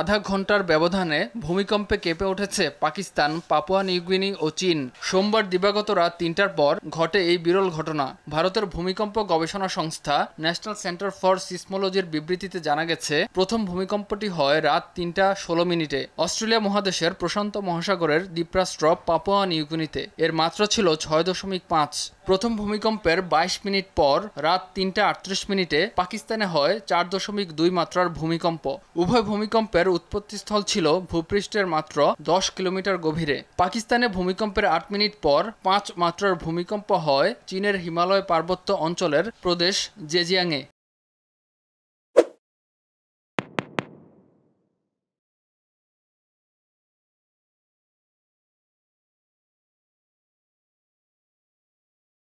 আধা ঘন্টার ব্যবধানে ভূমিকম্পে কেঁপে উঠেছে পাকিস্তান পাপুয়া নিউগিনি ও চীন সোমবার দিবাগত রাত তিনটার পর ঘটে এই বিরল ঘটনা ভারতের ভূমিকম্প গবেষণা সংস্থা ন্যাশনাল সেন্টার ফর সিসমোলজির বিবৃতিতে জানা গেছে প্রথম ভূমিকম্পটি হয় রাত তিনটা ষোলো মিনিটে অস্ট্রেলিয়া মহাদেশের প্রশান্ত মহাসাগরের দ্বীপরাষ্ট্র পাপুয়া নিউগিনিতে এর মাত্রা ছিল ছয় দশমিক পাঁচ প্রথম ভূমিকম্পের ২২ মিনিট পর রাত তিনটা আটত্রিশ মিনিটে পাকিস্তানে হয় চার দশমিক দুই মাত্রার ভূমিকম্প উভয় ভূমিকম্পে ভূমিকম্পের উৎপত্তিস্থল ছিল ভূপৃষ্ঠের মাত্র দশ কিলোমিটার গভীরে পাকিস্তানে ভূমিকম্পের আট মিনিট পর পাঁচ মাত্রার ভূমিকম্প হয় চীনের হিমালয় পার্বত্য অঞ্চলের প্রদেশ জেজিয়াংয়ে